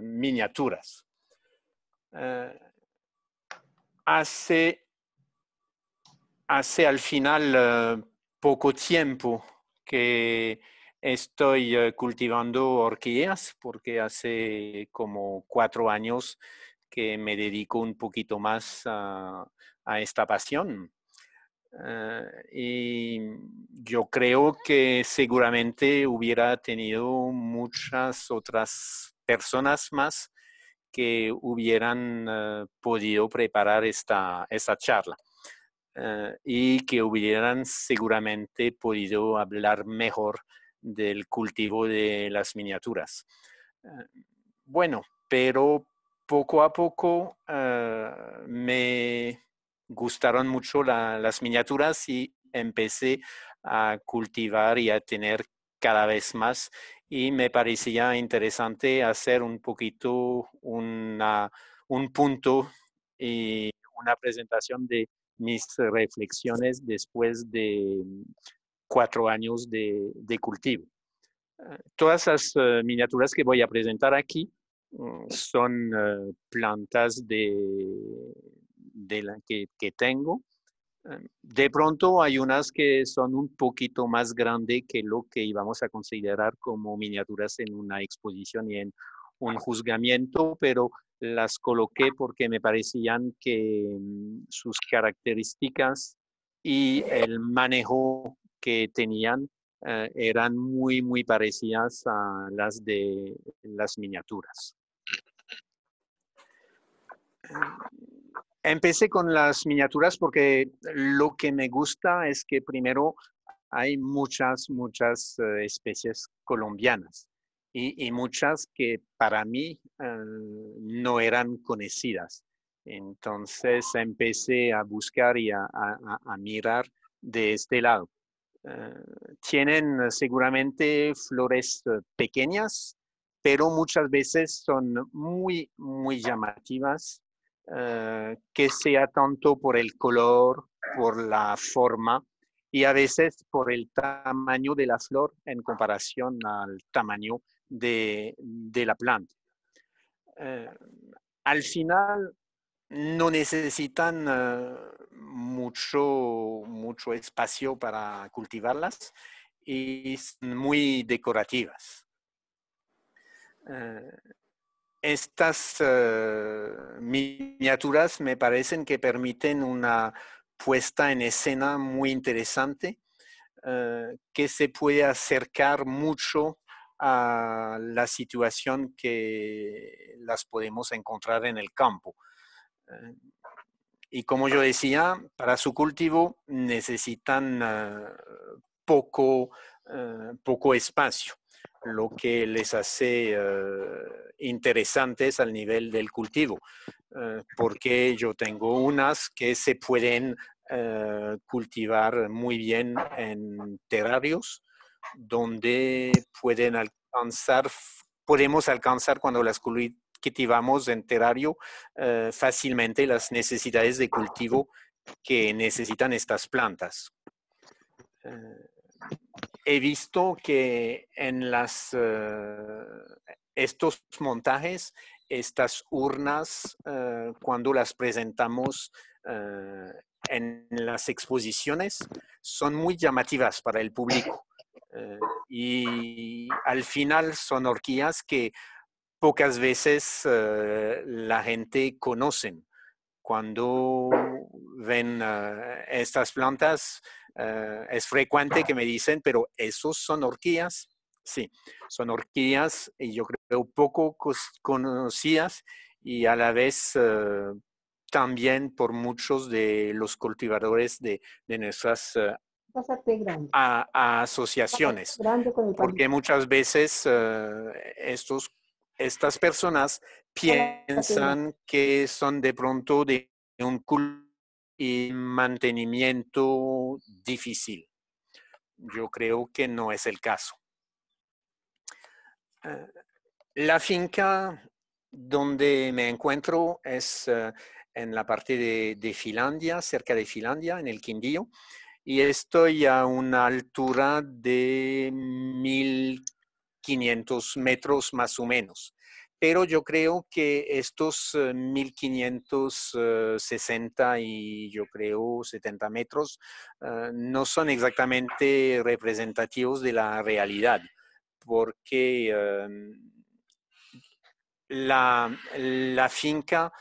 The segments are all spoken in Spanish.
miniaturas. Eh, hace, hace al final eh, poco tiempo que estoy eh, cultivando orquídeas porque hace como cuatro años que me dedico un poquito más a, esta pasión. y yo creo que seguramente hubiera tenido muchas otras personas más que hubieran eh, podido preparar esta, esta charla eh, y que hubieran seguramente podido hablar mejor del cultivo de las miniaturas. Eh, bueno, pero poco a poco me gustaron mucho las miniaturas y empecé a cultivar y a tener cada vez más y me parecía interesante hacer un poquito un punto y una presentación de mis reflexiones después de mm, cuatro años de, cultivo. Eh, todas las eh, miniaturas que voy a presentar aquí mm, son eh, plantas de, de que tengo de pronto hay unas que son un poquito más grandes que lo que íbamos a considerar como miniaturas en una exposición y en un juzgamiento, pero las coloqué porque me parecían que mm, sus características y el manejo que tenían eh, eran muy, muy parecidas a las de las miniaturas. Eh, Empecé con las miniaturas porque lo que me gusta es que primero hay muchas, muchas eh, especies colombianas y, muchas que para mí eh, no eran conocidas. Entonces empecé a buscar y a, mirar de este lado. Eh, tienen seguramente flores pequeñas, pero muchas veces son muy, muy llamativas eh, que sea tanto por el color, por la forma y a veces por el tamaño de la flor en comparación al tamaño de, la planta. Eh, al final no necesitan eh, mucho, mucho espacio para cultivarlas y son muy decorativas estas eh, miniaturas me parecen que permiten una puesta en escena muy interesante eh, que se puede acercar mucho a la situación que las podemos encontrar en el campo. Eh, y como yo decía, para su cultivo necesitan poco, poco espacio lo que les hace eh, interesantes al nivel del cultivo, eh, porque yo tengo unas que se pueden eh, cultivar muy bien en terrarios, donde pueden alcanzar, podemos alcanzar cuando las cultivamos en terrario fácilmente las necesidades de cultivo que necesitan estas plantas he visto que en las, eh, estos montajes, estas urnas, eh, cuando las presentamos eh, en las exposiciones, son muy llamativas para el público. y al final son orquídeas que pocas veces la gente conoce. Cuando ven estas plantas, eh, es frecuente que me dicen, pero esos son orquídeas. Sí, son orquídeas y yo creo poco conocidas y a la vez eh, también por muchos de los cultivadores de, de nuestras eh, asociaciones. Porque muchas veces estos, estas personas piensan que son de pronto de un culto y mantenimiento difícil. Yo creo que no es el caso. Ah, la finca donde me encuentro es eh, en la parte de, Finlandia, cerca de Finlandia, en el Quindío, y estoy a una altura de 1500 metros más o menos pero yo creo que estos 1560 eh, eh, y yo creo 70 metros eh, no son exactamente representativos de la realidad, porque em, la, la, finca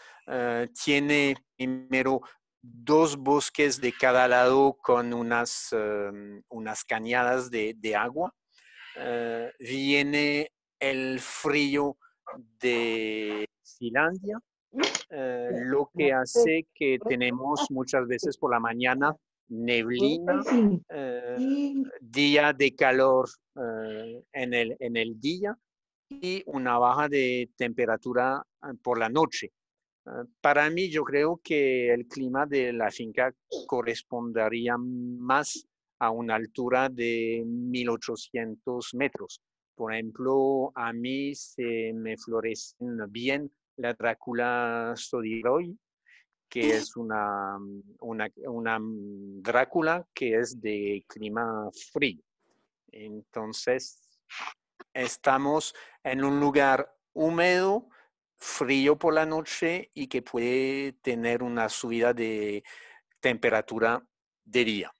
tiene primero dos bosques de cada lado con unas, em, unas cañadas de, de agua. viene el frío de Finlandia, eh, lo que hace que tenemos muchas veces por la mañana neblina, eh, día de calor eh, en, el, en el día y una baja de temperatura por la noche. Para mí, yo creo que el clima de la finca correspondería más a una altura de 1800 metros. Por ejemplo, a mí se me florecen bien la Drácula Sodiroy, que es una, una, una, Drácula que es de clima frío. Entonces, estamos en un lugar húmedo, frío por la noche y que puede tener una subida de temperatura de día.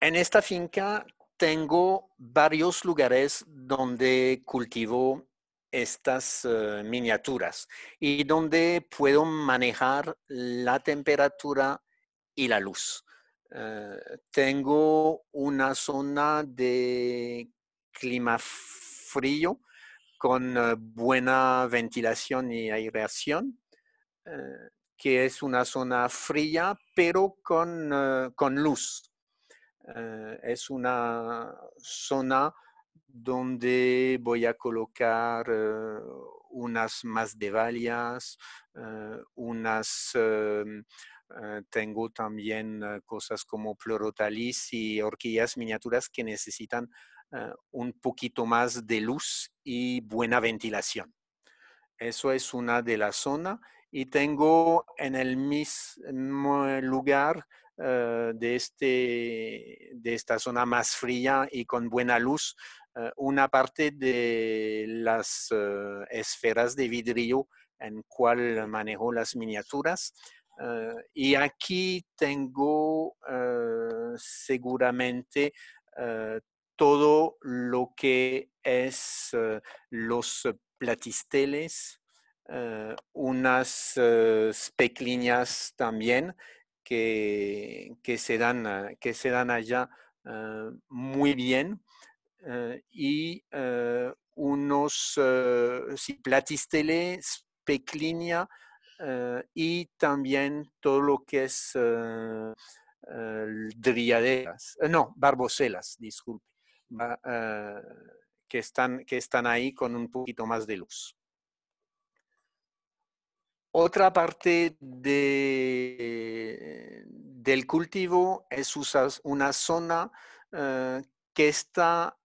En esta finca tengo varios lugares donde cultivo estas eh, miniaturas y donde puedo manejar la temperatura y la luz. Eh, tengo una zona de clima frío con eh, buena ventilación y aireación, que es una zona fría pero con luz eh, es una zona donde voy a colocar eh, unas más de valias, eh, unas... Em, tengo también cosas como pleurotalis y horquillas miniaturas que necesitan un poquito más de luz y buena ventilación. Eso es una de las zonas. Y tengo en el mismo lugar eh, de, este, de esta zona más fría y con buena luz eh, una parte de las eh, esferas de vidrio en cual manejo las miniaturas. y aquí tengo seguramente todo lo que es los platisteles, unas uh, también que, se, dan, que se dan allá ah, muy bien ah, y ah, unos platisteles, peclinia y también todo lo que es no, barboselas, disculpe, que, están, que están ahí con un poquito más de luz. Otra parte del cultivo es una zona eh, que está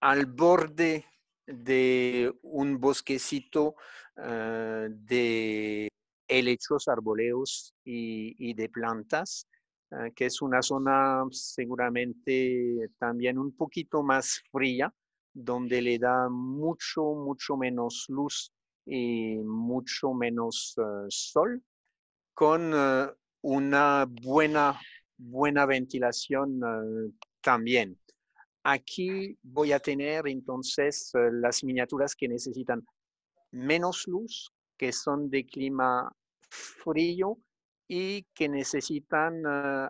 al borde de un bosquecito eh, de helechos arboleos y, de plantas, eh, que es una zona seguramente también un poquito más fría, donde le da mucho, mucho menos luz y mucho menos eh, sol, con eh, una buena, buena ventilación eh, también. Aquí voy a tener entonces las miniaturas que necesitan menos luz, que son de clima frío y que necesitan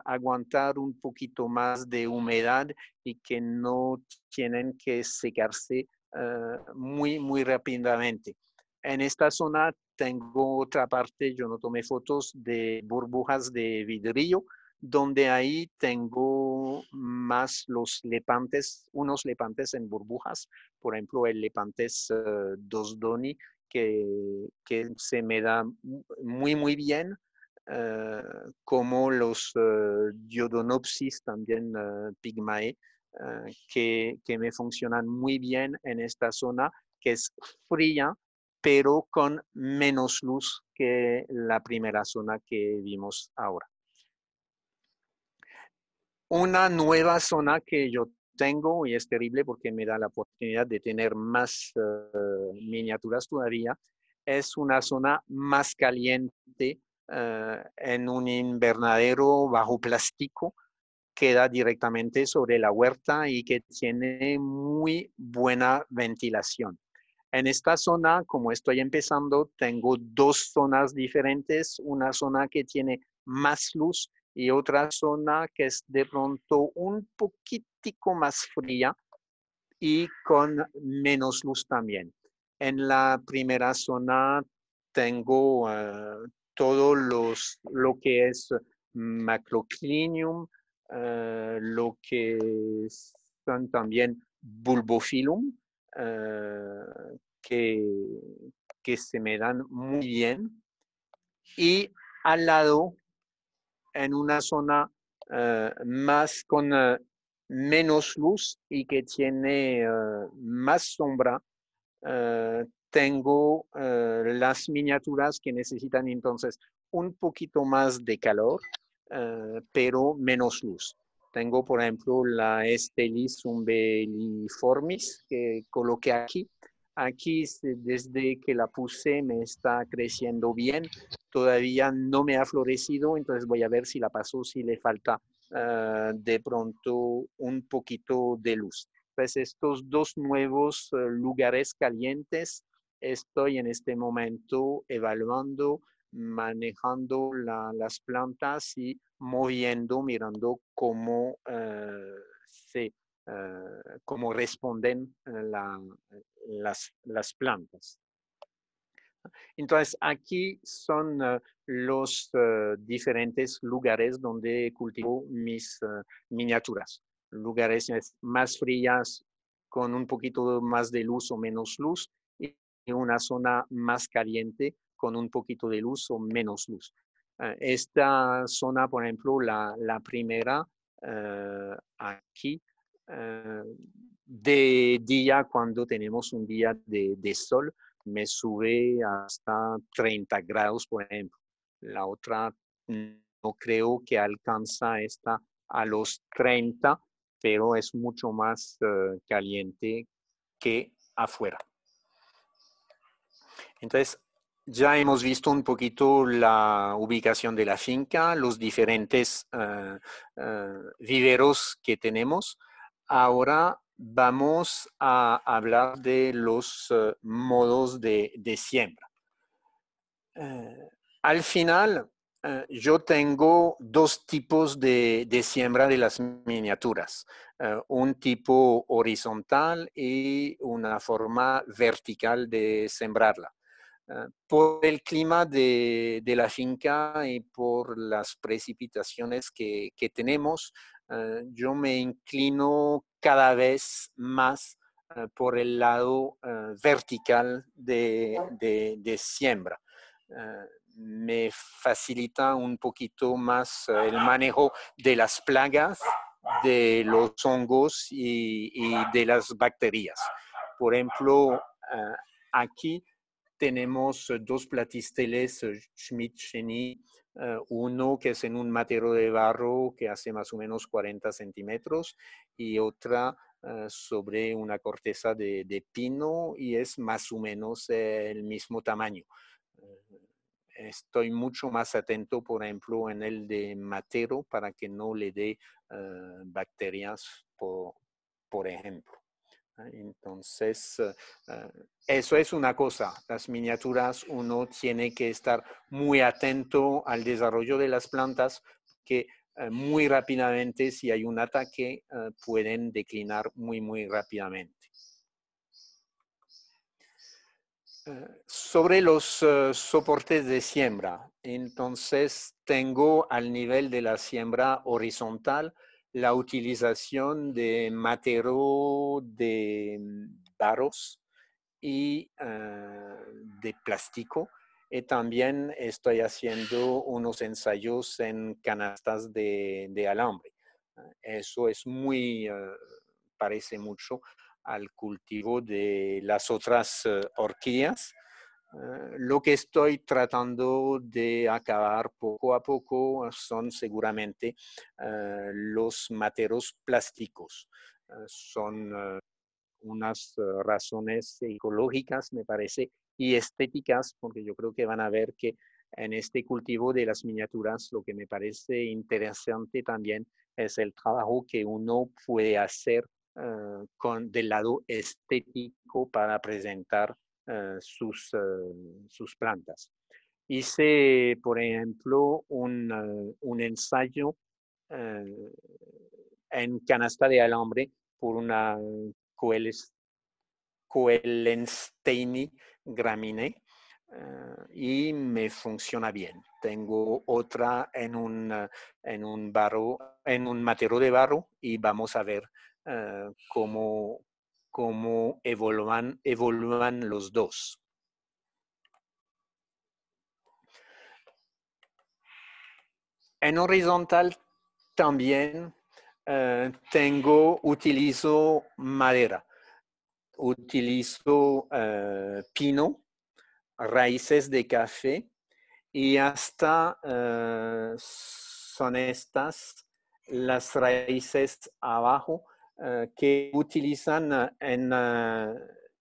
aguantar un poquito más de humedad y que no tienen que secarse muy, muy rápidamente. En esta zona tengo otra parte, yo no tomé fotos de burbujas de vidrio, donde ahí tengo más los lepantes, unos lepantes en burbujas, por ejemplo, el lepantes eh, dosdoni, que, se me da muy, muy bien, eh, como los eh, diodonopsis, también pigmae, que me funcionan muy bien en esta zona que es fría pero con menos luz que la primera zona que vimos ahora. Una nueva zona que yo tengo y es terrible porque me da la oportunidad de tener más eh, miniaturas todavía, es una zona más caliente eh, en un invernadero bajo plástico que da directamente sobre la huerta y que tiene muy buena ventilación. En esta zona, como estoy empezando, tengo dos zonas diferentes, una zona que tiene más luz y otra zona que es de pronto un poquitico más fría y con menos luz también. En la primera zona tengo ah, todo lo que es macroclinium, ah, lo que son también bulbophyllum, Ah, que, se me dan muy bien. Y al lado, en una zona ah, más con ah, menos luz y que tiene más sombra, tengo las miniaturas que necesitan entonces un poquito más de calor, pero menos luz. Tengo, por ejemplo, la Estelis umbiliformis que coloqué aquí. Aquí, desde que la puse, me está creciendo bien. Todavía no me ha florecido, entonces voy a ver si la paso, si le falta ah, de pronto un poquito de luz. Pues estos dos nuevos eh, lugares calientes estoy en este momento evaluando manejando las plantas y moviendo, mirando cómo eh, eh, cómo responden eh, las, plantas. Entonces, aquí son los diferentes lugares donde cultivo mis miniaturas. Lugares más frías, con un poquito más de luz o menos luz, y una zona más caliente con un poquito de luz o menos luz. Ah, esta zona, por ejemplo, la, primera eh, aquí, eh, de día, cuando tenemos un día de, sol, me sube hasta 30 grados, por ejemplo. La otra no creo que alcanza esta a los 30, pero es mucho más eh, caliente que afuera. Entonces, ya hemos visto un poquito la ubicación de la finca, los diferentes eh, eh, viveros que tenemos. Ahora vamos a hablar de los eh, modos de, siembra. al final, yo tengo dos tipos de, siembra de las miniaturas, un tipo horizontal y una forma vertical de sembrarla. Ah, por el clima de, la finca y por las precipitaciones que, tenemos, ah, yo me inclino cada vez más ah, por el lado vertical de, siembra. me facilita un poquito más el manejo de las plagas, de los hongos y de las bacterias. Por ejemplo, aquí tenemos eh, dos platisteles eh, schmidt eh, uno que es en un matero de barro que hace más o menos 40 centímetros y otra sobre una corteza de, pino y es más o menos el mismo tamaño. Estoy mucho más atento, por ejemplo, en el de matero para que no le dé bacterias, por ejemplo. Entonces, eh, eh, eso es una cosa. Las miniaturas, uno tiene que estar muy atento al desarrollo de las plantas, que eh, muy rápidamente, si hay un ataque, pueden declinar muy, muy rápidamente. Sobre los soportes de siembra, entonces tengo al nivel de la siembra horizontal la utilización de matero de barros mm, y ah, de plástico. Y eh, también estoy haciendo unos ensayos en canastas de, alambre. Ah, eso es muy, ah, parece mucho al cultivo de las otras eh, orquídeas eh, lo que estoy tratando de acabar poco a poco son seguramente eh, los materos plásticos. Eh, son unas razones ecológicas, me parece, y estéticas, porque yo creo que van a ver que en este cultivo de las miniaturas lo que me parece interesante también es el trabajo que uno puede hacer con, del lado estético para presentar eh, eh, sus, plantas. Hice, por ejemplo, un, eh, ensayo en canasta de alambre por una Coelensteini gramine y me funciona bien. Tengo otra en un, en un barro, en un matero de barro y vamos a ver cómo, cómo evoluan, los dos. En horizontal también eh, tengo, utilizo madera, utilizo eh, pino, raíces de café y hasta eh, son estas las raíces abajo Ah, que utilizan ah, en, ah,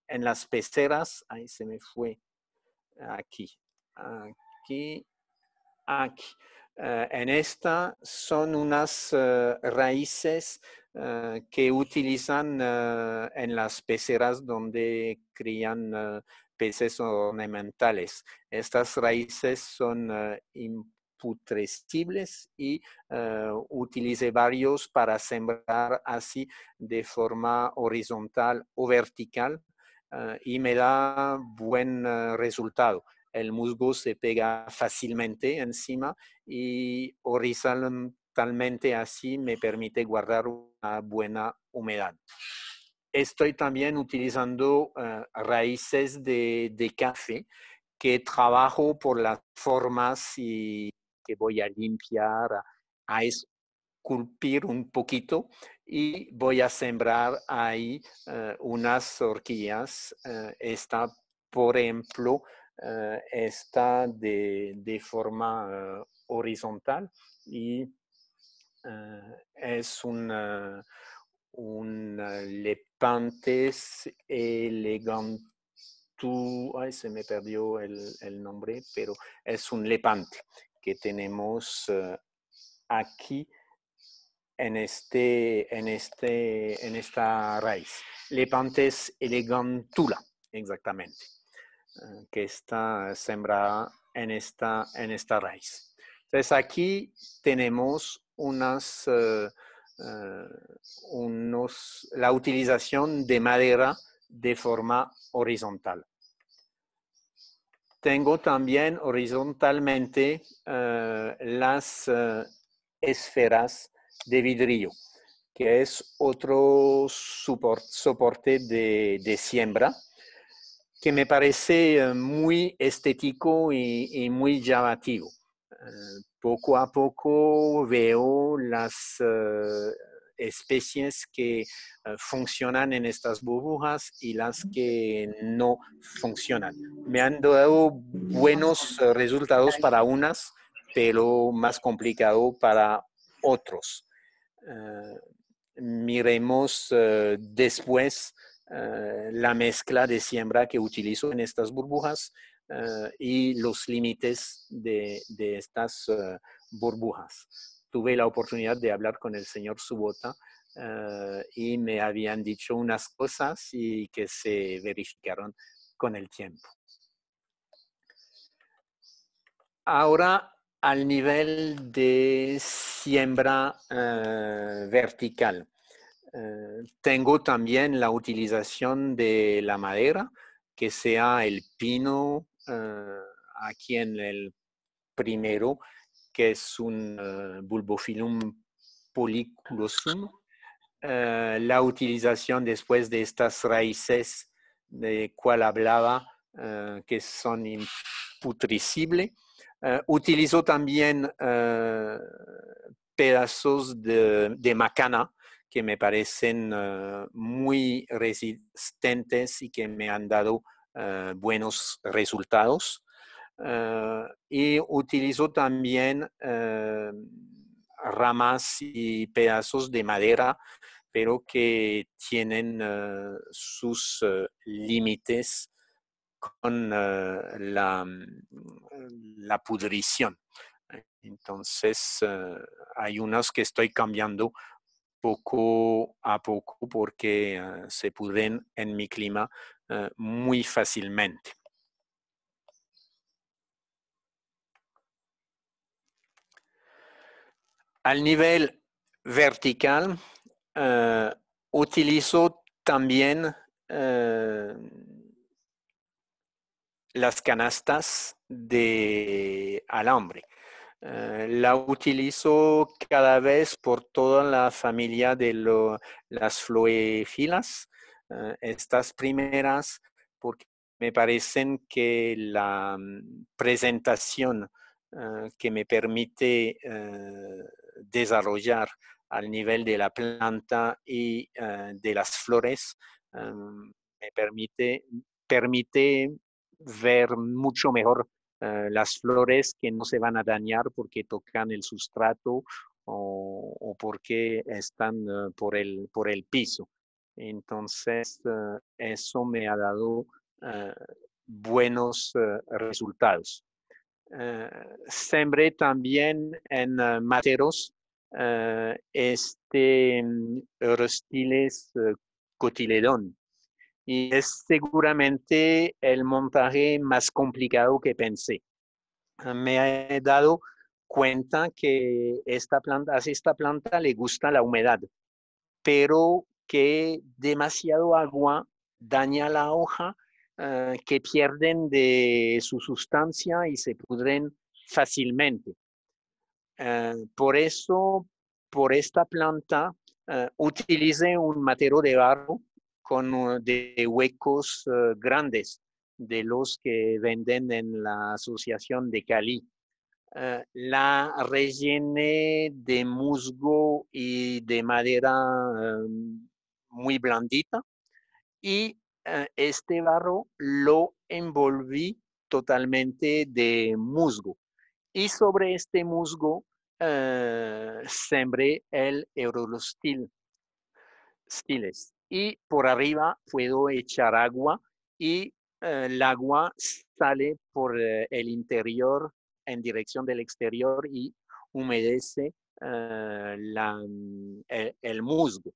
en, las peceras. Ahí se me fue. Aquí. Aquí. Aquí. en esta son unas raíces que utilizan en las peceras donde crían peces ornamentales. Estas raíces son importantes putrescibles y utilicé eh, utilice varios para sembrar así de forma horizontal o vertical eh, y me da buen eh, resultado. El musgo se pega fácilmente encima y horizontalmente así me permite guardar una buena humedad estoy también utilizando raíces de, café que trabajo por las formas y voy a limpiar, a, esculpir un poquito y voy a sembrar ahí eh, unas orquídeas. Eh, está por ejemplo, eh, está de, forma horizontal y es un, un lepantes elegante ay, se me perdió el, el, nombre, pero es un lepante que tenemos eh, aquí en, este, en, este, en esta raíz. Lepantes elegantula, exactamente, eh, que está sembrada en esta, en esta raíz. Entonces aquí tenemos unas, eh, unos, la utilización de madera de forma horizontal tengo también horizontalmente eh, las eh, esferas de vidrio, que es otro soporte, de, siembra, que me parece eh, muy estético y, muy llamativo. poco a poco veo las especies que eh, funcionan en estas burbujas y las que no funcionan. Me han dado buenos eh, resultados para unas, pero más complicado para otros. Eh, miremos después la mezcla de siembra que utilizo en estas burbujas y los límites de estas burbujas tuve la oportunidad de hablar con el señor Subota eh, y me habían dicho unas cosas y que se verificaron con el tiempo. Ahora al nivel de siembra eh, vertical. Eh, tengo también la utilización de la madera, que sea el pino, aquí en el primero que es un eh, bulbofilum bulbophyllum eh, la utilización después de estas raíces de cual hablaba, eh, que son imputricibles. utilizó también pedazos de, macana que me parecen muy resistentes y que me han dado buenos resultados. Eh, y utilizo también eh, ramas y pedazos de madera, pero que tienen eh, sus límites con la, mm, la, pudrición. Entonces, hay unas que estoy cambiando poco a poco porque se pudren en mi clima muy fácilmente. Al nivel vertical, eh, utilizo también eh, las canastas de alambre. Eh, la utilizo cada vez por toda la familia de las floefilas. estas primeras, porque me parecen que la mm, presentación que me permite desarrollar al nivel de la planta y eh, de las flores em, me permite, ver mucho mejor eh, las flores que no se van a dañar porque tocan el sustrato o, porque están eh, por, el, por el piso. Entonces, eso me ha dado buenos resultados. Eh, sembré también en eh, materos eh, este mm, rostiles cotiledón y es seguramente el montaje más complicado que pensé. Me he dado cuenta que esta planta, a esta planta le gusta la humedad, pero que demasiado agua daña la hoja Ah, que pierden de su sustancia y se pudren fácilmente. Ah, por eso, por esta planta, ah, utilicé un matero de barro con de huecos grandes de los que venden en la Asociación de Cali. la rellene de musgo y de madera muy blandita y eh, este barro lo envolví totalmente de musgo y sobre este musgo eh, sembré el eurostil stiles y por arriba puedo echar agua y eh, el agua sale por el interior en dirección del exterior y humedece mm, e, el musgo.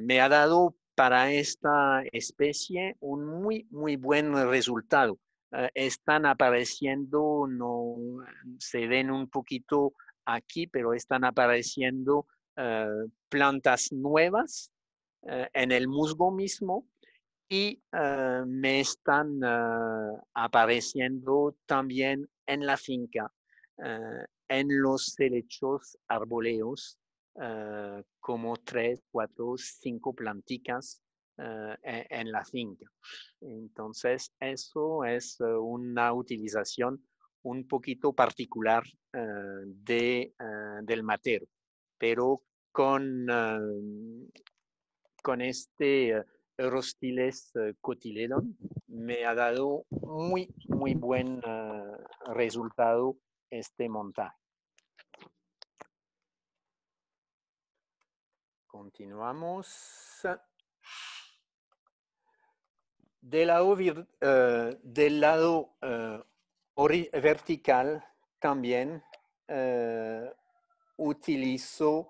Me ha dado para esta especie un muy, muy buen resultado. Eh, están apareciendo, no se ven un poquito aquí, pero están apareciendo eh, plantas nuevas eh, en el musgo mismo y me están apareciendo también en la finca, en los helechos arboleos Ah, como tres, cuatro, cinco planticas ah, e, en, la finca. Entonces, eso es eh, una utilización un poquito particular ah, de, del matero, pero con, con este... Rostiles Cotiledon me ha dado muy, muy buen resultado este montaje. Continuamos. Eh, del lado, eh, vertical también eh, utilizo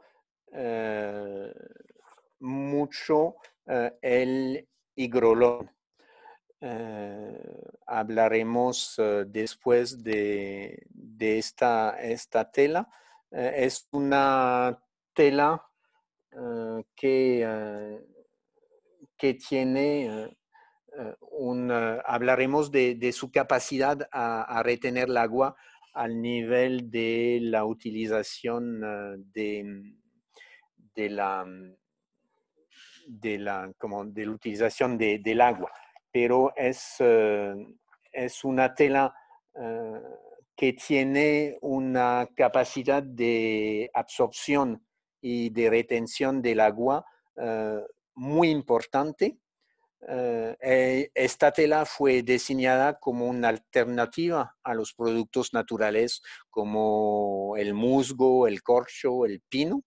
mucho el higrolón. hablaremos después de, esta tela. es una tela eh, que, eh, que tiene eh, un... hablaremos de, de, su capacidad a, retener el agua al nivel de la utilización de, de la de la, como de la utilización de, del agua, pero es, es una tela que tiene una capacidad de absorción y de retención del agua eh, muy importante. Eh, eh, esta tela fue diseñada como una alternativa a los productos naturales como el musgo, el corcho, el pino.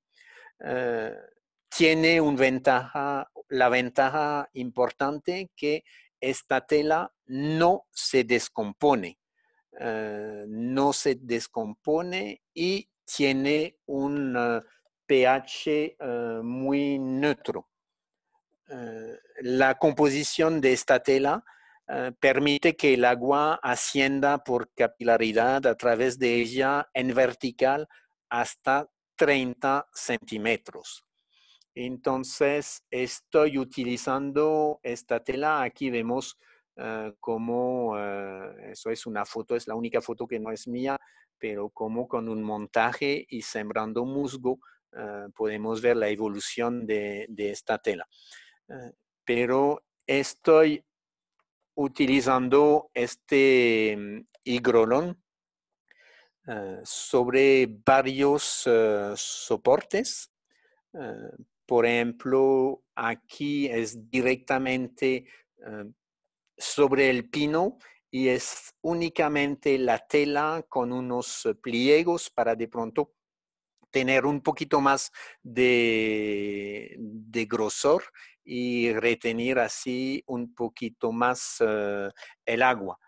tiene un ventaja, la ventaja importante que esta tela no se descompone, no se descompone y tiene un pH eh, muy neutro. Eh, la composición de esta tela eh, permite que el agua ascienda por capilaridad a través de ella en vertical hasta 30 centímetros. Entonces, estoy utilizando esta tela. Aquí vemos como, eso es una foto, es la única foto que no es mía, pero como con un montaje y sembrando musgo Ah, podemos ver la evolución de, esta tela. Ah, pero estoy utilizando este mm, higrolón ah, sobre varios soportes. por ejemplo, aquí es directamente sobre el pino y es únicamente la tela con unos pliegos para de pronto tener un poquito más de, grosor y retener así un poquito más eh, el agua.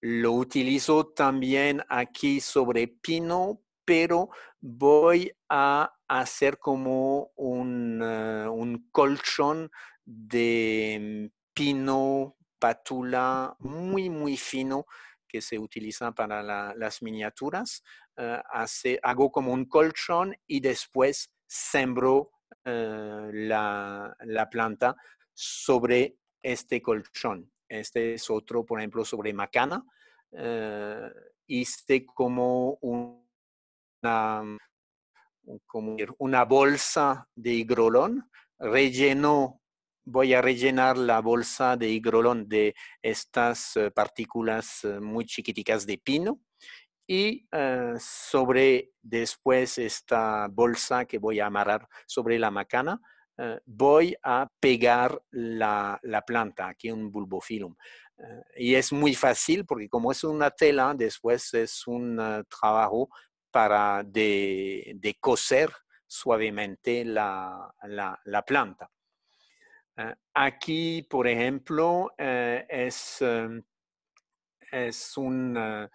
Lo utilizo también aquí sobre pino, pero voy a hacer como un, eh, colchón de pino patula muy, muy fino que se utiliza para las miniaturas. Eh, hago como un colchón y después sembro eh, la, planta sobre este colchón. Este es otro, por ejemplo, sobre macana. Este hice como una, como una bolsa de higrolón, relleno, voy a rellenar la bolsa de higrolón de estas partículas muy chiquiticas de pino y eh, sobre después esta bolsa que voy a amarrar sobre la macana, eh, voy a pegar la, planta, aquí un bulbofilum. Eh, y es muy fácil porque como es una tela, después es un trabajo para de, coser suavemente la, la planta. aquí, por ejemplo, es, es un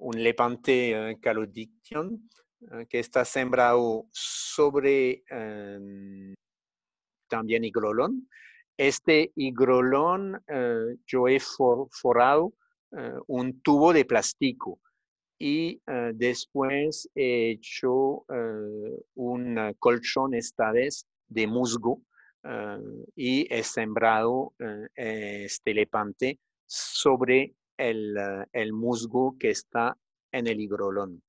un lepante eh, calodiction eh, que está sembrado sobre em, también higrolón. Este higrolón eh, yo he forrado un tubo de plástico y después he hecho un colchón esta vez de musgo y he sembrado este lepante sobre eh, el, musgo que está en el higrolón.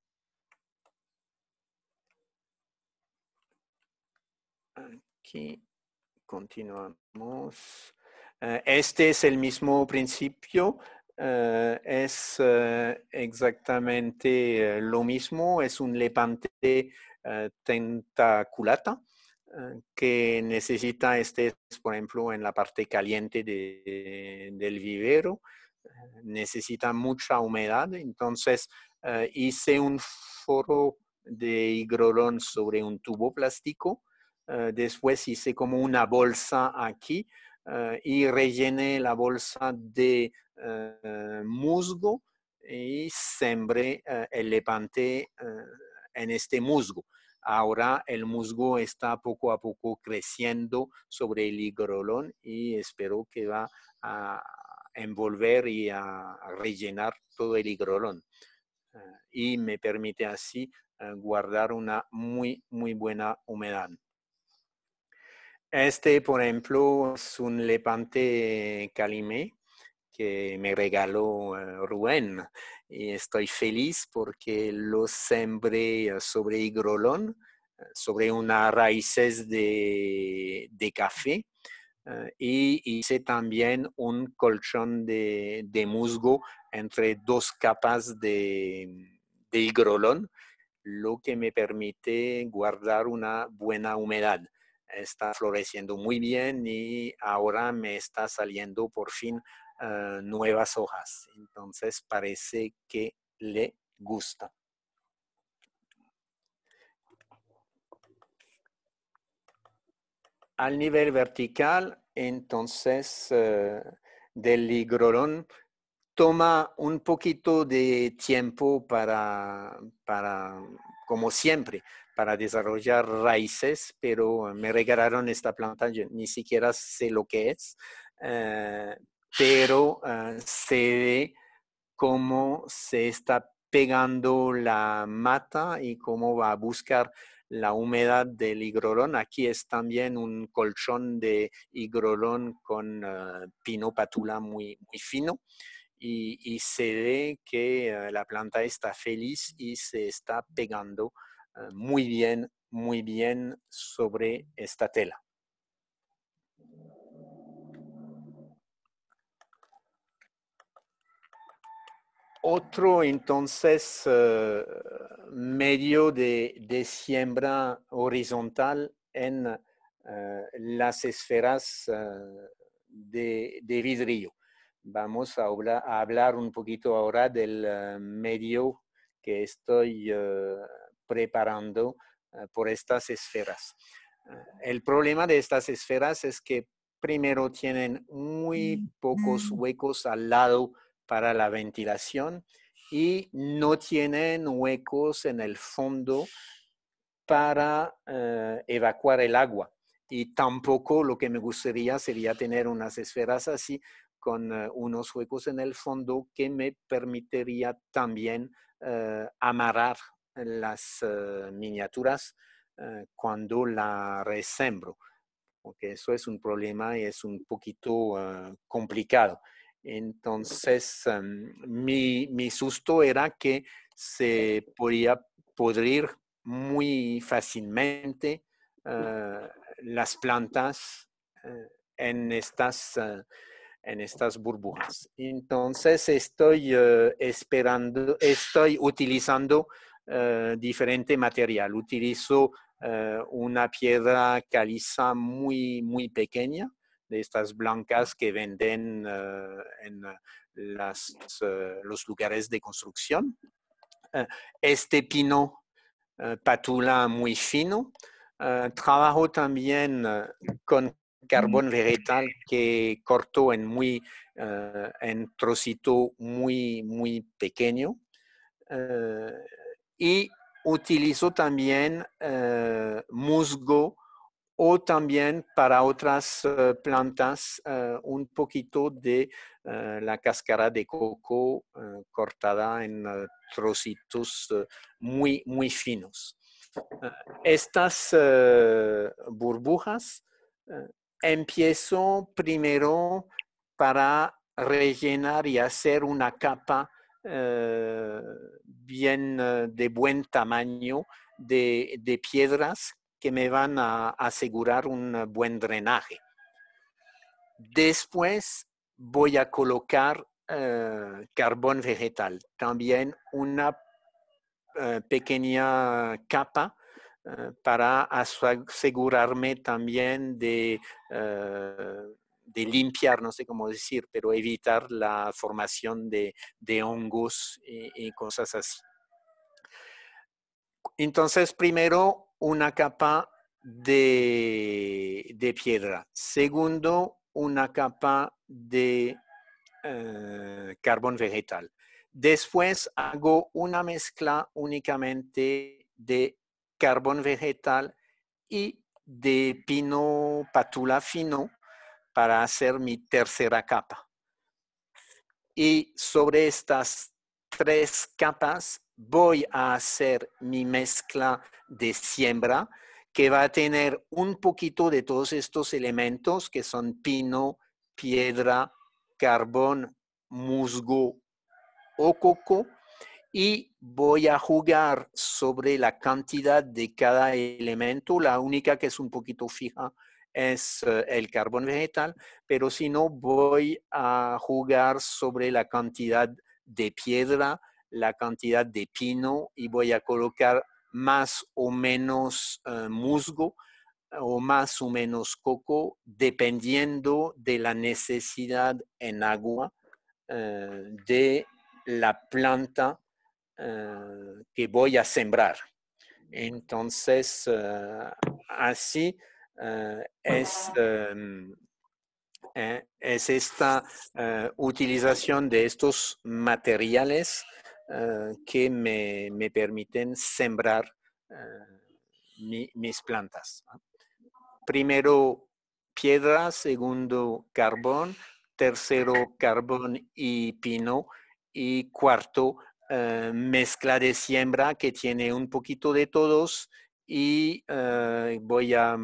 Aquí continuamos. Eh, este es el mismo principio, eh, es exactamente lo mismo, es un lepante tentaculata que necesita este, por ejemplo, en la parte caliente del vivero necesita mucha humedad. Entonces eh, hice un foro de higrolón sobre un tubo plástico. Eh, después hice como una bolsa aquí eh, y rellené la bolsa de musgo y sembré el lepante en este musgo. Ahora el musgo está poco a poco creciendo sobre el higrolón y espero que va a, envolver y a, rellenar todo el higrolón. Eh, y me permite así eh, guardar una muy, muy buena humedad. Este, por ejemplo, es un lepante calimé que me regaló eh, Ruén y estoy feliz porque lo sembré sobre higrolón, sobre unas raíces de café Ah, y hice también un colchón de, musgo entre dos capas de, de, lo que me permite guardar una buena humedad. Está floreciendo muy bien y ahora me está saliendo por fin ah, nuevas hojas. Entonces parece que le gusta. al nivel vertical, entonces eh, del higrolón toma un poquito de tiempo para, para, como siempre, para desarrollar raíces, pero me regalaron esta planta, yo ni siquiera sé lo que es, eh, pero eh, se ve cómo se está pegando la mata y cómo va a buscar la humedad del higrolón. Aquí es también un colchón de higrolón con ah, pino patula muy, muy fino. Y, se ve que ah, la planta está feliz y se está pegando ah, muy bien, muy bien sobre esta tela. otro entonces eh, medio de, siembra horizontal en eh, las esferas eh, de, vidrio. Vamos a hablar, a hablar, un poquito ahora del medio que estoy preparando por estas esferas. el problema de estas esferas es que primero tienen muy mm, pocos mm. huecos al lado para la ventilación y no tienen huecos en el fondo para eh, evacuar el agua. Y tampoco lo que me gustaría sería tener unas esferas así con eh, unos huecos en el fondo que me permitiría también eh, amarrar las miniaturas cuando la resembro, porque eso es un problema y es un poquito complicado. Entonces, em, mi, susto era que se podía podrir muy fácilmente mm. eh, las plantas eh, en, estas, eh, en estas burbujas. Entonces, estoy esperando, estoy utilizando diferente material. Utilizo una piedra caliza muy, muy pequeña de estas blancas que venden eh, en eh, eh, los lugares de construcción. este pino patula muy fino. trabajo también con carbón vegetal que corto en, muy, en trocito muy, muy pequeño. y utilizo también musgo o también para otras eh, plantas eh, un poquito de eh, la cáscara de coco cortada en trocitos muy, muy finos. estas burbujas empiezo primero para rellenar y hacer una capa bien de buen tamaño de, de piedras que me van a asegurar un buen drenaje. Después voy a colocar eh, carbón vegetal, también una eh, pequeña capa eh, para asegurarme también de, de, limpiar, no sé cómo decir, pero evitar la formación de, hongos y cosas así. Entonces, primero una capa de, piedra. Segundo, una capa de eh, carbón vegetal. Después hago una mezcla únicamente de carbón vegetal y de pino patula fino para hacer mi tercera capa. Y sobre estas tres capas voy a hacer mi mezcla de siembra que va a tener un poquito de todos estos elementos que son pino, piedra, carbón, musgo o coco y voy a jugar sobre la cantidad de cada elemento. La única que es un poquito fija es eh, el carbón vegetal, pero si no voy a jugar sobre la cantidad de piedra, la cantidad de pino y voy a colocar más o menos eh, musgo eh, o más o menos coco, dependiendo de la necesidad en agua eh, de la planta que voy a sembrar. Entonces, así em, es, esta utilización de estos materiales eh, que me, permiten sembrar eh, mis plantas. Primero piedra, segundo carbón, tercero carbón y pino y cuarto eh, mezcla de siembra que tiene un poquito de todos y voy a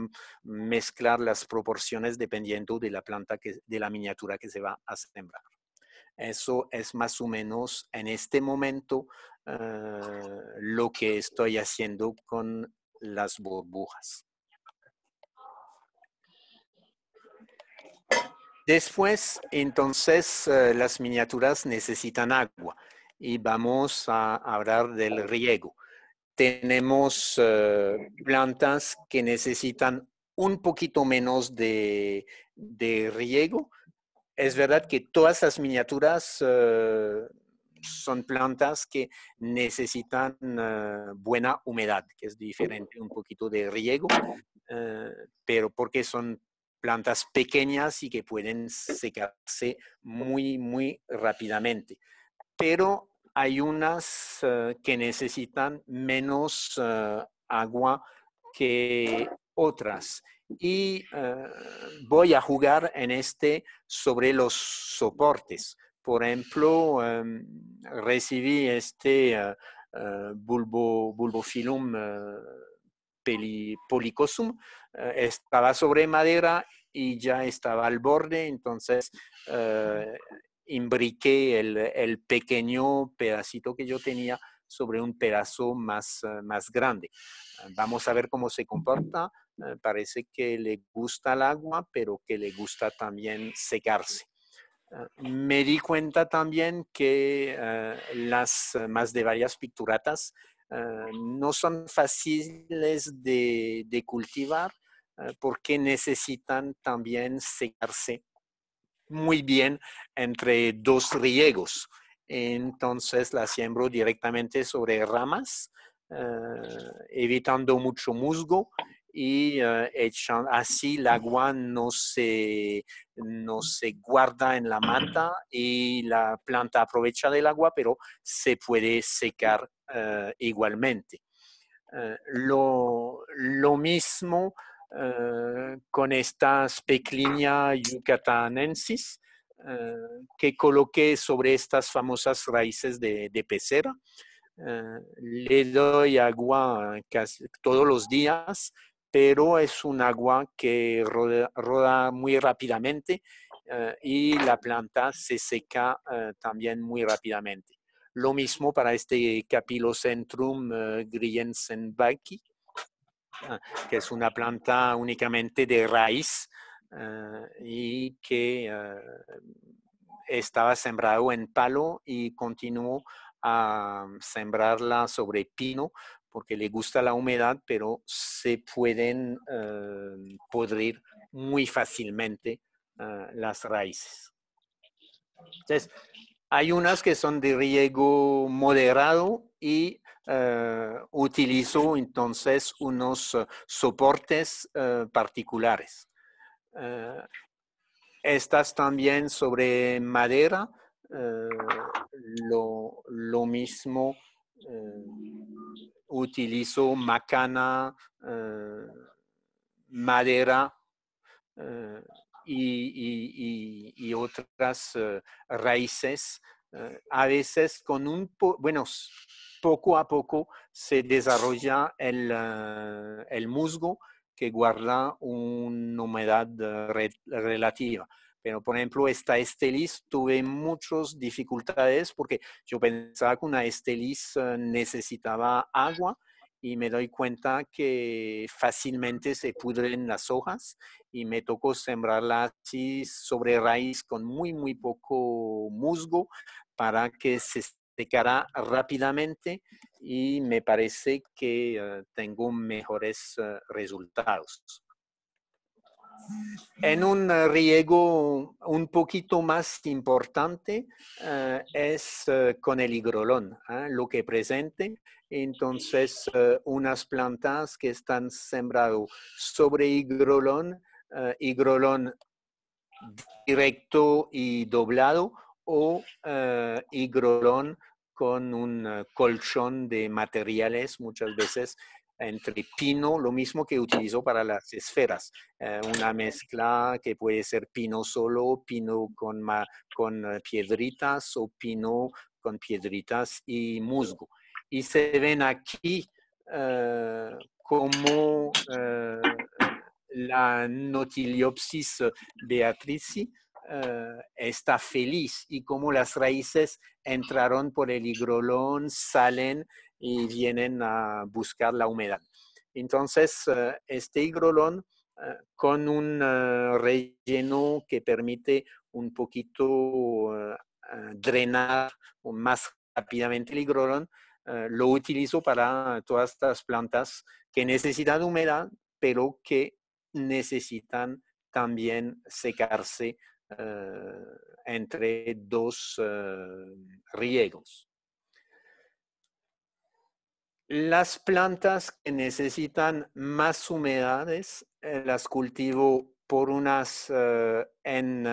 mezclar las proporciones dependiendo de la planta que, de la miniatura que se va a sembrar. Eso es más o menos en este momento ah, lo que estoy haciendo con las burbujas. Después, entonces, eh, las miniaturas necesitan agua y vamos a hablar del riego. Tenemos eh, plantas que necesitan un poquito menos de riego, es verdad que todas las miniaturas eh, son plantas que necesitan eh, buena humedad, que es diferente un poquito de riego, eh, pero porque son plantas pequeñas y que pueden secarse muy, muy rápidamente. Pero hay unas que necesitan menos agua que otras y eh, voy a jugar en este sobre los soportes. Por ejemplo, em, recibí este eh, eh, bulbo, bulbofilum policosum, estaba sobre madera y ya estaba al borde, entonces imbriqué el, el pequeño pedacito que yo tenía sobre un pedazo más, eh, grande. Ah, vamos a ver cómo se comporta. Eh, parece que le gusta el agua, pero que le gusta también secarse. Ah, me di cuenta también que eh, las más de varias picturatas no son fáciles de, de cultivar porque necesitan también secarse muy bien entre dos riegos entonces la siembro directamente sobre ramas, eh, evitando mucho musgo y eh, así el agua no se, no se guarda en la mata y la planta aprovecha del agua, pero se puede secar eh, igualmente. lo, mismo con esta specklinia yucatanensis eh, que coloqué sobre estas famosas raíces de, pecera. Eh, le doy agua todos los días, pero es un agua que roda, muy rápidamente eh, y la planta se seca también muy rápidamente. Lo mismo para este Capilocentrum griensenbacki, que es una planta únicamente de raíz, Ah, y que ah, estaba sembrado en palo y continuó a sembrarla sobre pino porque le gusta la humedad, pero se pueden ah, podrir muy fácilmente las raíces. Entonces, hay unas que son de riego moderado y utilizo entonces unos soportes particulares. Eh, estas también sobre madera, eh, lo, mismo. Eh, utilizo macana, madera y, otras raíces a veces con un, bueno, poco a poco se desarrolla el musgo que guarda una humedad relativa. Pero, por ejemplo, esta estelis tuve muchas dificultades porque yo pensaba que una estelis eh, necesitaba agua y me doy cuenta que fácilmente se pudren las hojas y me tocó sembrarla así sobre raíz con muy, muy poco musgo para que se cara rápidamente y me parece que eh, tengo mejores eh, resultados. En un eh, riego un poquito más importante es con el higrolón, ¿ah? lo que presente. Entonces, unas plantas que están sembradas sobre higrolón, higrolón directo y doblado o eh, con un eh, colchón de materiales, muchas veces entre pino, lo mismo que utilizo para las esferas, eh, una mezcla que puede ser pino solo, pino con, con piedritas o pino con piedritas y musgo. Y se ven aquí como la Notiliopsis beatrici, eh, está feliz y como las raíces entraron por el higrolón, salen y vienen a buscar la humedad. Entonces, eh, este higrolón eh, con un relleno que permite un poquito drenar más rápidamente el higrolón, lo utilizo para todas estas plantas que necesitan humedad, pero que necesitan también secarse eh, entre dos eh, riegos. Las plantas que necesitan más humedades eh, las cultivo por unas en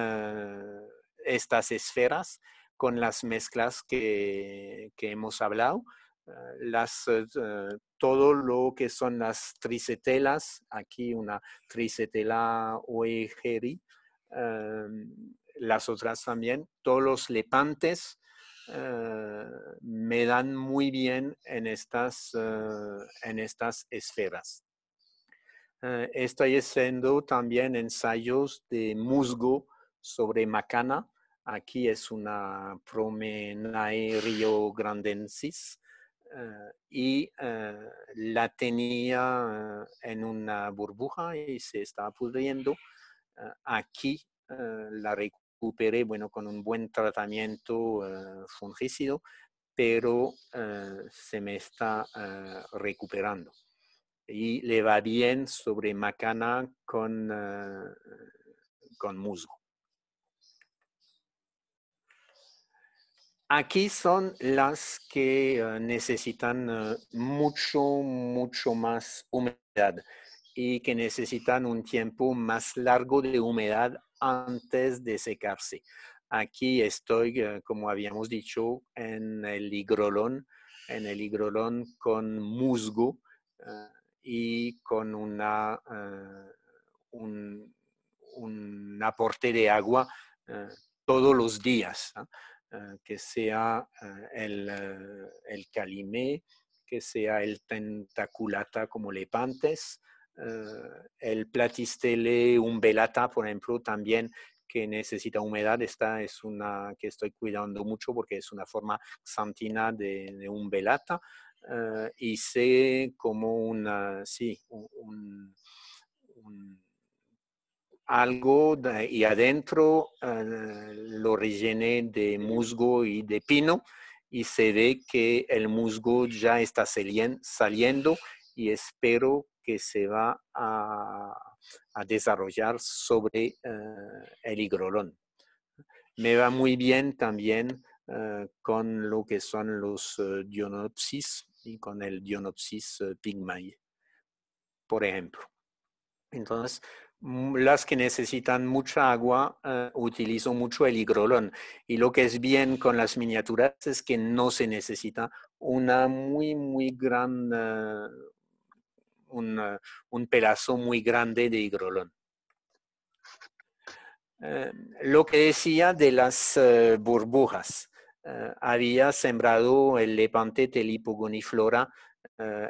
estas esferas con las mezclas que, que hemos hablado. Las, todo lo que son las tricetelas, aquí una tricetela oegeri, Em, las otras también, todos los lepantes eh, me dan muy bien en estas, eh, en estas esferas. Eh, estoy haciendo también ensayos de musgo sobre macana. Aquí es una promenae riograndensis y la tenía en una burbuja y se estaba pudriendo Ah, aquí ah, la recuperé, con un buen tratamiento fungicido, ah, pero se me está recuperando. Y le va bien sobre macana con musgo. Aquí son las que necesitan mucho, mucho más humedad y que necesitan un tiempo más largo de humedad antes de secarse. Aquí estoy, eh, como habíamos dicho, en el higrolón, en el higrolón con musgo eh, y con una, eh, un, aporte de agua todos los días, que sea el, el calimé, que sea el tentaculata como lepantes, eh, el platistele umbelata, por ejemplo, también que necesita humedad. Esta es una que estoy cuidando mucho porque es una forma santina de, un umbelata. Eh, y sé como una, sí, un, algo y adentro eh, lo rellené de musgo y de pino y se ve que el musgo ya está saliendo y espero que se va a, desarrollar sobre eh, el higrolón. Me va muy bien también eh, con lo que son los eh, Dionopsis y con el Dionopsis pigmae, por ejemplo. Entonces, mm, las que necesitan mucha agua, utilizo mucho el higrolón. Y lo que es bien con las miniaturas es que no se necesita una muy, muy gran, un, pedazo muy grande de higrolón. Eh, lo que decía de las eh, burbujas. Eh, había sembrado el lepante telipogoniflora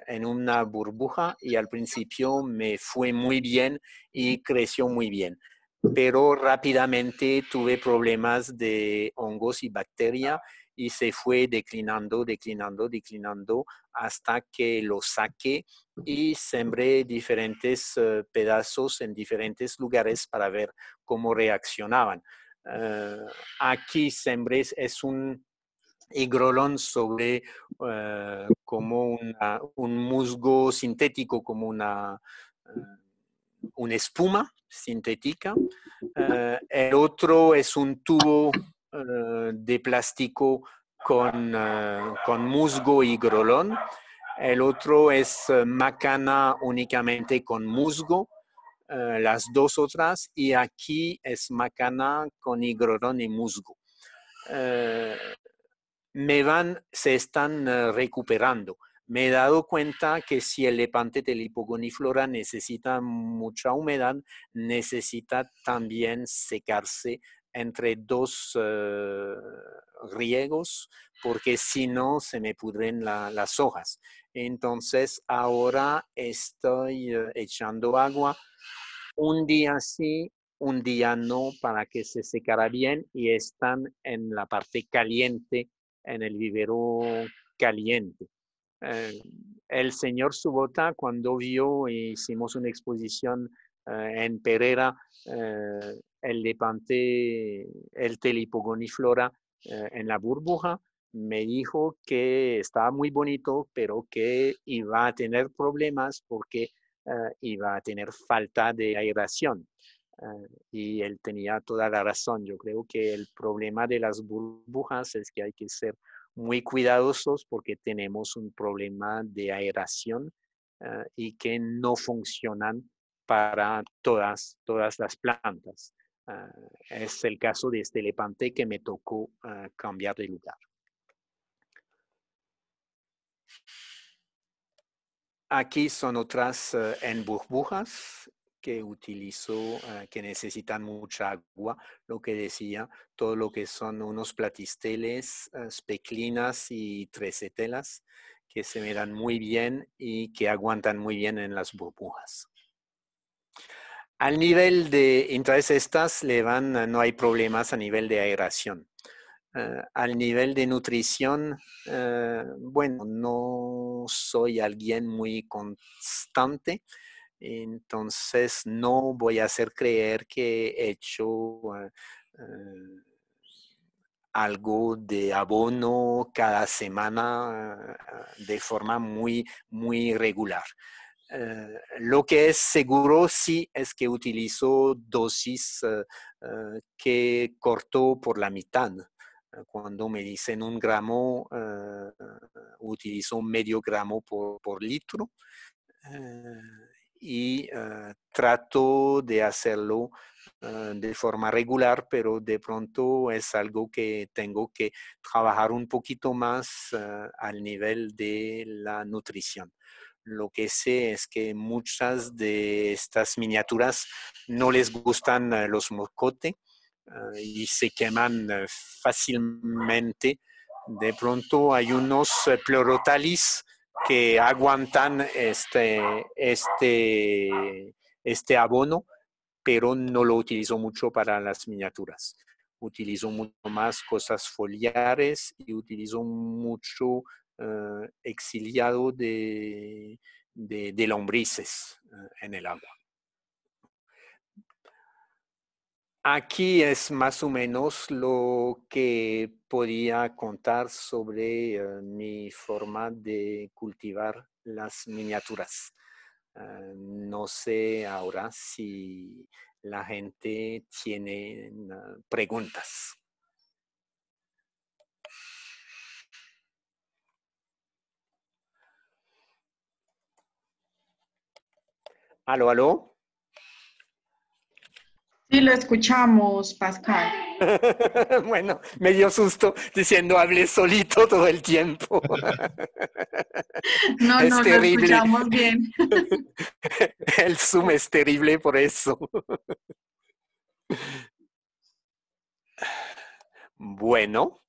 en una burbuja y al principio me fue muy bien y creció muy bien. Pero rápidamente tuve problemas de hongos y bacterias y se fue declinando, declinando, declinando hasta que lo saqué y sembré diferentes eh, pedazos en diferentes lugares para ver cómo reaccionaban. Eh, aquí sembré, es un higrolón sobre eh, como un musgo sintético, como una una espuma sintética. el otro es un tubo eh, de plástico eh, con, musgo y grolón. El otro es eh, macana únicamente con musgo, las dos otras, y aquí es macana con y musgo. me van, se están recuperando me he dado cuenta que si el lepante del hipogoniflora necesita mucha humedad, necesita también secarse entre dos eh, riegos porque si no se me pudren las hojas. Entonces ahora estoy eh, echando agua un día sí, un día no para que se secara bien y están en la parte caliente, en el vivero caliente. Eh, el señor Subota cuando vio, hicimos una exposición eh, en Pereira, eh, el pante, el Telipogoniflora eh, en la burbuja, me dijo que estaba muy bonito, pero que iba a tener problemas porque iba a tener falta de aeración. y él tenía toda la razón. Yo creo que el problema de las burbujas es que hay que ser muy cuidadosos porque tenemos un problema de aeración y que no funcionan para todas, todas las plantas. Ah, es el caso de este elefante que me tocó ah, cambiar de lugar. Aquí son otras eh, en burbujas que utilizo, ah, que necesitan mucha agua. Lo que decía, todo lo que son unos platisteles, speclinas y tresetelas que se me dan muy bien y que aguantan muy bien en las burbujas. Al nivel de, entonces estas le van, no hay problemas a nivel de aeración. Eh, al nivel de nutrición, eh, bueno, no soy alguien muy constante, entonces no voy a hacer creer que he hecho eh, algo de abono cada semana de forma muy, muy regular. Eh, lo que es seguro sí es que utilizo dosis eh, eh, que cortó por la mitad. Cuando me dicen un gramo, utilizo medio gramo por, litro y trato de hacerlo de forma regular, pero de pronto es algo que tengo que trabajar un poquito más al nivel de la nutrición. Lo que sé es que muchas de estas miniaturas no les gustan los moscote ah, y se queman eh, fácilmente. De pronto hay unos eh, pleurotalis que aguantan este, este, este abono, pero no lo utilizo mucho para las miniaturas. Utilizo mucho más cosas foliares y utilizo mucho eh, exiliado de, lombrices eh, en el agua. Aquí es más o menos lo que podía contar sobre eh, mi forma de cultivar las miniaturas. no sé ahora si la gente tiene preguntas. Aló, aló. Sí, lo escuchamos, Pascal. bueno, me dio susto diciendo hablé solito todo el tiempo. no, no, lo escuchamos bien. el Zoom es terrible por eso. Bueno.